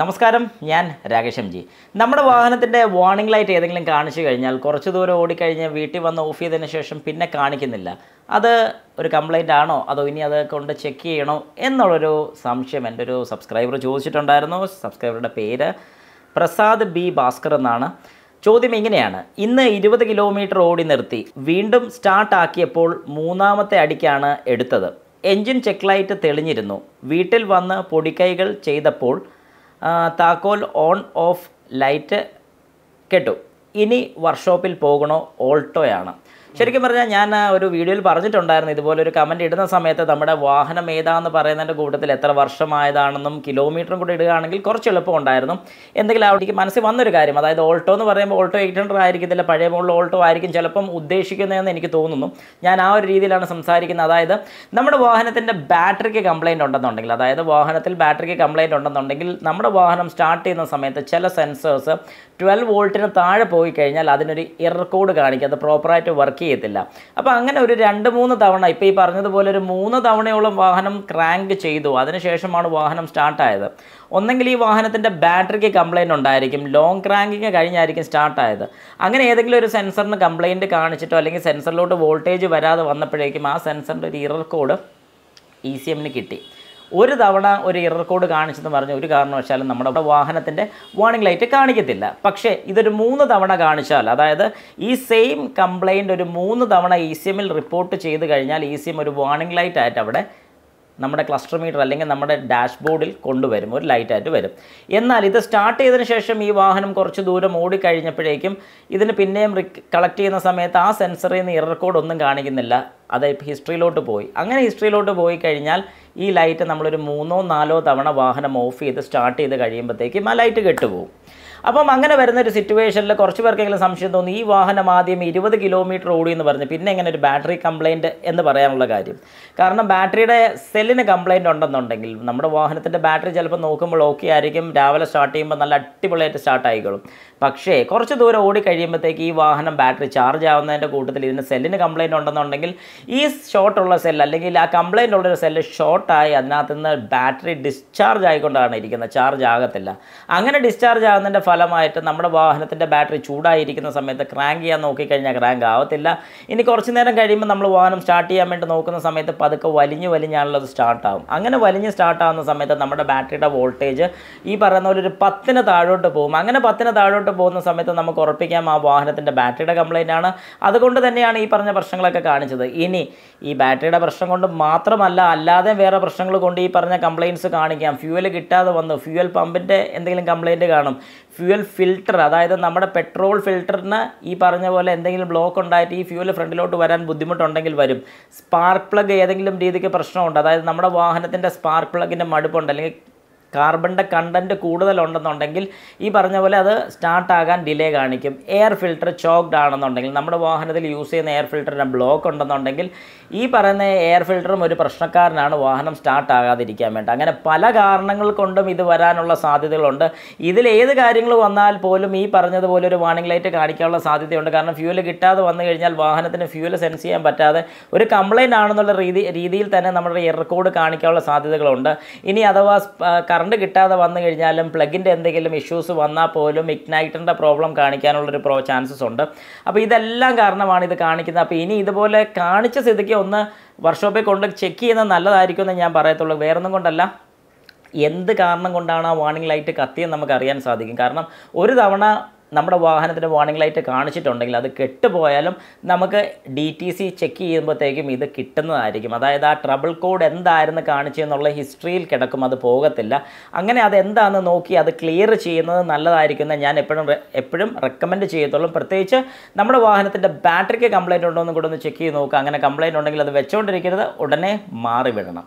നമസ്കാരം ഞാൻ Rakesh M G നമ്മുടെ വാഹനത്തിൻ്റെ വാർണിംഗ് ലൈറ്റ് ഏതെങ്കിലും കാണിച്ചു കഴിഞ്ഞാൽ കുറച്ച് ദൂരം ഓടിക്കഴിഞ്ഞ് വീട്ടിൽ വന്ന് ഓഫ് ചെയ്തതിന് ശേഷം പിന്നെ കാണിക്കുന്നില്ല അത് ഒരു കംപ്ലൈൻ്റ് ആണോ അതോ ഇനി അത് കൊണ്ട് ചെക്ക് ചെയ്യണോ എന്നുള്ളൊരു സംശയം എൻ്റെ ഒരു സബ്സ്ക്രൈബർ ചോദിച്ചിട്ടുണ്ടായിരുന്നു സബ്സ്ക്രൈബറുടെ പേര് പ്രസാദ് ബി ഭാസ്കർ എന്നാണ് ചോദ്യം ഇങ്ങനെയാണ് ഇന്ന് ഇരുപത് കിലോമീറ്റർ ഓടി നിർത്തി വീണ്ടും സ്റ്റാർട്ട് ആക്കിയപ്പോൾ മൂന്നാമത്തെ അടിക്കാണ് എടുത്തത് എൻജിൻ ചെക്ക് ലൈറ്റ് തെളിഞ്ഞിരുന്നു വീട്ടിൽ വന്ന് പൊടിക്കൈകൾ ചെയ്തപ്പോൾ താക്കോൽ ഓൺ ഓഫ് ലൈറ്റ് കെട്ടു ഇനി വർക്ക്ഷോപ്പിൽ പോകണോ ഓൾട്ടോയാണ് ശരിക്കും പറഞ്ഞാൽ ഞാൻ ഒരു വീഡിയോയിൽ പറഞ്ഞിട്ടുണ്ടായിരുന്നു ഇതുപോലെ ഒരു കമൻറ്റ് ഇടുന്ന സമയത്ത് നമ്മുടെ വാഹനം ഏതാണെന്ന് പറയുന്നതിൻ്റെ കൂട്ടത്തിൽ എത്ര വർഷമായതാണെന്നും കിലോമീറ്ററും കൂടി ഇടുകയാണെങ്കിൽ കുറച്ച് എളുപ്പം ഉണ്ടായിരുന്നു എന്തെങ്കിലും അവിടേക്ക് മനസ്സിൽ വന്നൊരു കാര്യം അതായത് ഓൾട്ടോ എന്ന് പറയുമ്പോൾ ഓൾട്ടോ എയ്റ്റ് ഹൺഡ്രഡ് ആയിരിക്കത്തില്ല പഴയ മുകളിൽ ഓൾട്ടോ ആയിരിക്കും ചിലപ്പം ഉദ്ദേശിക്കുന്നതെന്ന് എനിക്ക് തോന്നുന്നു ഞാൻ ആ ഒരു രീതിയിലാണ് സംസാരിക്കുന്നത് അതായത് നമ്മുടെ വാഹനത്തിൻ്റെ ബാറ്ററിക്ക് കംപ്ലയിൻ്റ് ഉണ്ടെന്നുണ്ടെങ്കിൽ അതായത് വാഹനത്തിൽ ബാറ്ററിക്ക് കംപ്ലയിൻ്റ് ഉണ്ടെന്നുണ്ടെങ്കിൽ നമ്മുടെ വാഹനം സ്റ്റാർട്ട് ചെയ്യുന്ന സമയത്ത് ചില സെൻസേഴ്സ് ട്വൽവ് വോൾട്ടിന് താഴെ പോയി കഴിഞ്ഞാൽ അതിനൊരു എറർ കോഡ് കാണിക്കും അത് പ്രോപ്പറായിട്ട് വർക്ക് ചെയ്യത്തില്ല അപ്പോൾ അങ്ങനെ ഒരു രണ്ട് മൂന്ന് തവണ ഇപ്പോൾ ഈ പറഞ്ഞതുപോലെ ഒരു മൂന്ന് തവണയോളം വാഹനം ക്രാങ്ക് ചെയ്തു അതിനുശേഷമാണ് വാഹനം സ്റ്റാർട്ടായത് ഒന്നെങ്കിൽ ഈ വാഹനത്തിൻ്റെ ബാറ്ററിക്ക് കംപ്ലയിൻ്റ് ഉണ്ടായിരിക്കും ലോങ് ക്രാങ്കിങ് കഴിഞ്ഞായിരിക്കും സ്റ്റാർട്ടായത് അങ്ങനെ ഏതെങ്കിലും ഒരു സെൻസറിന് കംപ്ലയിൻറ്റ് കാണിച്ചിട്ടോ അല്ലെങ്കിൽ സെൻസറിലോട്ട് വോൾട്ടേജ് വരാതെ വന്നപ്പോഴേക്കും ആ സെൻസറിൻ്റെ ഒരു ഇറർ കോഡ് ഇ സി എമ്മിന് കിട്ടി ഒരു തവണ ഒരു ഇറർ കോഡ് കാണിച്ചെന്ന് പറഞ്ഞ് ഒരു കാരണവശാലും നമ്മുടെ വാഹനത്തിൻ്റെ വാർണിംഗ് ലൈറ്റ് കാണിക്കത്തില്ല പക്ഷേ ഇതൊരു മൂന്ന് തവണ കാണിച്ചാൽ അതായത് ഈ സെയിം കംപ്ലയിൻ്റ് ഒരു മൂന്ന് തവണ ഇ സി എമ്മിൽ റിപ്പോർട്ട് ചെയ്ത് കഴിഞ്ഞാൽ ഇ സി എം ഒരു വാർണിംഗ് ലൈറ്റ് ആയിട്ട് അവിടെ നമ്മുടെ ക്ലസ്റ്റർ മീറ്റർ അല്ലെങ്കിൽ നമ്മുടെ ഡാഷ്ബോർഡിൽ കൊണ്ടുവരും ഒരു ലൈറ്റായിട്ട് വരും എന്നാൽ ഇത് സ്റ്റാർട്ട് ചെയ്തതിന് ശേഷം ഈ വാഹനം കുറച്ച് ദൂരം ഓടിക്കഴിഞ്ഞപ്പോഴേക്കും ഇതിന് പിന്നെയും കളക്ട് ചെയ്യുന്ന സമയത്ത് ആ സെൻസറിൽ നിന്ന് ഇറർ കോഡ് ഒന്നും കാണിക്കുന്നില്ല അത് ഹിസ്റ്ററിയിലോട്ട് പോയി അങ്ങനെ ഹിസ്റ്ററിയിലോട്ട് പോയി കഴിഞ്ഞാൽ ഈ ലൈറ്റ് നമ്മളൊരു മൂന്നോ നാലോ തവണ വാഹനം ഓഫ് ചെയ്ത് സ്റ്റാർട്ട് ചെയ്ത് കഴിയുമ്പോഴത്തേക്കും ആ ലൈറ്റ് കെട്ടുപോകും അപ്പം അങ്ങനെ വരുന്ന ഒരു സിറ്റുവേഷനിൽ കുറച്ച് പേർക്കെങ്കിലും സംശയം തോന്നി ഈ വാഹനം ആദ്യം ഇരുപത് കിലോമീറ്റർ ഓടി എന്ന് പറഞ്ഞ് പിന്നെ എങ്ങനെ ഒരു ബാറ്ററി കംപ്ലയിൻറ്റ് എന്ന് പറയാനുള്ള കാര്യം കാരണം ബാറ്ററിയുടെ സെല്ലിന് കംപ്ലയിൻ്റ് ഉണ്ടെന്നുണ്ടെങ്കിൽ നമ്മുടെ വാഹനത്തിൻ്റെ ബാറ്ററി ചിലപ്പോൾ നോക്കുമ്പോൾ ഓക്കെ ആയിരിക്കും രാവിലെ സ്റ്റാർട്ട് ചെയ്യുമ്പോൾ നല്ല അടിപൊളിയായിട്ട് സ്റ്റാർട്ട് ആയിക്കോളും പക്ഷേ കുറച്ച് ദൂരം ഓടി കഴിയുമ്പോഴത്തേക്ക് ഈ വാഹനം ബാറ്ററി ചാർജ് ആവുന്നതിൻ്റെ കൂട്ടത്തിൽ ഇതിന് സെല്ലിന് കംപ്ലയിൻ്റ് ഉണ്ടെന്നുണ്ടെങ്കിൽ ഈ ഷോർട്ടുള്ള സെല്ല് അല്ലെങ്കിൽ ആ കംപ്ലയിൻ്റ് ഉള്ളൊരു സെല്ല് ഷോർട്ട് ഷോർട്ടായി അതിനകത്ത് നിന്ന് ബാറ്ററി ഡിസ്ചാർജ് ആയിക്കൊണ്ടാണ് ഇരിക്കുന്നത് ചാർജ് ആകത്തില്ല അങ്ങനെ ഡിസ്ചാർജ് ആകുന്നതിൻ്റെ ഫലമായിട്ട് നമ്മുടെ വാഹനത്തിൻ്റെ ബാറ്ററി ചൂടായിരിക്കുന്ന സമയത്ത് ക്രാങ്ക് ചെയ്യാൻ നോക്കിക്കഴിഞ്ഞാൽ ക്രാങ്ക് ആവത്തില്ല ഇനി കുറച്ച് നേരം കഴിയുമ്പോൾ നമ്മൾ വാഹനം സ്റ്റാർട്ട് ചെയ്യാൻ വേണ്ടി നോക്കുന്ന സമയത്ത് പതുക്കെ വലിഞ്ഞ് വലിഞ്ഞാണുള്ളത് സ്റ്റാർട്ടാവും അങ്ങനെ വലിഞ്ഞ് സ്റ്റാർട്ടാവുന്ന സമയത്ത് നമ്മുടെ ബാറ്ററിയുടെ വോൾട്ടേജ് ഈ പറയുന്ന പോലെ ഒരു പത്തിന് താഴോട്ട് പോകും അങ്ങനെ പത്തിന് താഴോട്ട് പോകുന്ന സമയത്ത് നമുക്ക് ഉറപ്പിക്കാം ആ വാഹനത്തിൻ്റെ ബാറ്ററിയുടെ കംപ്ലയിൻ്റ് ആണ് അതുകൊണ്ട് തന്നെയാണ് ഈ പറഞ്ഞ പ്രശ്നങ്ങളൊക്കെ കാണിച്ചത് ഇനി ഈ ബാറ്ററിയുടെ പ്രശ്നം കൊണ്ട് മാത്രമല്ല അല്ലാതെ വേറെ വേറെ പ്രശ്നങ്ങൾ കൊണ്ട് ഈ പറഞ്ഞ കംപ്ലയിൻസ് കാണിക്കാം ഫ്യൂവൽ കിട്ടാതെ വന്നു ഫ്യൂവൽ പമ്പിൻ്റെ എന്തെങ്കിലും കംപ്ലയിൻറ്റ് കാണും ഫ്യൂവൽ ഫിൽട്ടർ അതായത് നമ്മുടെ പെട്രോൾ ഫിൽറ്ററിന് ഈ പറഞ്ഞ പോലെ എന്തെങ്കിലും ബ്ലോക്ക് ഉണ്ടായിട്ട് ഈ ഫ്യൂവൽ ഫ്രണ്ടിലോട്ട് വരാൻ ബുദ്ധിമുട്ടുണ്ടെങ്കിൽ വരും സ്പാർക്ക് പ്ലഗ് ഏതെങ്കിലും രീതിക്ക് പ്രശ്നമുണ്ട് അതായത് നമ്മുടെ വാഹനത്തിൻ്റെ സ്പാർക്ക് പ്ലഗിൻ്റെ മടുപ്പുണ്ട് അല്ലെങ്കിൽ കാർബണിൻ്റെ കണ്ടൻറ്റ് കൂടുതലുണ്ടെന്നുണ്ടെങ്കിൽ ഈ പറഞ്ഞ പോലെ അത് സ്റ്റാർട്ടാകാൻ ഡിലേ കാണിക്കും എയർ ഫിൽറ്റർ ചോക്ഡ് ആണെന്നുണ്ടെങ്കിൽ നമ്മുടെ വാഹനത്തിൽ യൂസ് ചെയ്യുന്ന എയർ ഫിൽറ്ററിന് ബ്ലോക്ക് ഉണ്ടെന്നുണ്ടെങ്കിൽ ഈ പറയുന്ന എയർ ഫിൽറ്ററും ഒരു പ്രശ്നക്കാരനാണ് വാഹനം സ്റ്റാർട്ട് വേണ്ടി അങ്ങനെ പല കാരണങ്ങൾ കൊണ്ടും ഇത് വരാനുള്ള സാധ്യതകളുണ്ട് ഇതിലേത് കാര്യങ്ങൾ വന്നാൽ പോലും ഈ പറഞ്ഞതുപോലെ ഒരു വാണിംഗ് ലൈറ്റ് കാണിക്കാനുള്ള സാധ്യതയുണ്ട് കാരണം ഫ്യൂല് കിട്ടാതെ വന്നു കഴിഞ്ഞാൽ വാഹനത്തിന് ഫ്യൂല് സെൻസ് ചെയ്യാൻ പറ്റാതെ ഒരു കംപ്ലയിൻ്റ് ആണെന്നുള്ള രീതി രീതിയിൽ തന്നെ നമ്മുടെ റെക്കോർഡ് കാണിക്കാനുള്ള സാധ്യതകളുണ്ട് ഇനി അഥവാ കറണ്ട് കിട്ടാതെ വന്നു കഴിഞ്ഞാലും പ്ലഗിൻ്റെ എന്തെങ്കിലും ഇഷ്യൂസ് വന്നാൽ പോലും ഇഗ്നൈറ്ററിൻ്റെ പ്രോബ്ലം കാണിക്കാനുള്ളൊരു പ്രോ ചാൻസസ് ഉണ്ട് അപ്പോൾ ഇതെല്ലാം കാരണമാണ് ഇത് കാണിക്കുന്നത് അപ്പോൾ ഇനി ഇതുപോലെ കാണിച്ച സ്ഥിതിക്ക് ഒന്ന് വർക്ക്ഷോപ്പിൽ കൊണ്ട് ചെക്ക് ചെയ്യുന്നത് എന്ന് ഞാൻ പറയത്തുള്ളൂ വേറൊന്നും കൊണ്ടല്ല എന്ത് കാരണം കൊണ്ടാണ് ആ വാണിംഗ് ലൈറ്റ് കത്തിയെന്ന് നമുക്ക് അറിയാൻ സാധിക്കും കാരണം ഒരു തവണ നമ്മുടെ വാഹനത്തിൻ്റെ വാർണിംഗ് ലൈറ്റ് കാണിച്ചിട്ടുണ്ടെങ്കിൽ അത് കെട്ടുപോയാലും നമുക്ക് ഡി ടി സി ചെക്ക് ചെയ്യുമ്പോഴത്തേക്കും ഇത് കിട്ടുന്നതായിരിക്കും അതായത് ആ ട്രബിൾ കോഡ് എന്തായിരുന്ന കാണിച്ചെന്നുള്ള ഹിസ്റ്ററിയിൽ കിടക്കും അത് പോകത്തില്ല അങ്ങനെ അത് എന്താണെന്ന് നോക്കി അത് ക്ലിയർ ചെയ്യുന്നത് നല്ലതായിരിക്കുന്ന ഞാൻ എപ്പോഴും എപ്പോഴും റെക്കമെൻഡ് ചെയ്യത്തുള്ളൂ പ്രത്യേകിച്ച് നമ്മുടെ വാഹനത്തിൻ്റെ ബാറ്ററിക്ക് കംപ്ലൈൻറ്റ് ഉണ്ടോ എന്ന് കൂടെ ഒന്ന് ചെക്ക് ചെയ്ത് നോക്കുക അങ്ങനെ കംപ്ലൈൻറ്റ് ഉണ്ടെങ്കിൽ അത് വെച്ചുകൊണ്ടിരിക്കരുത് ഉടനെ മാറി വിടണം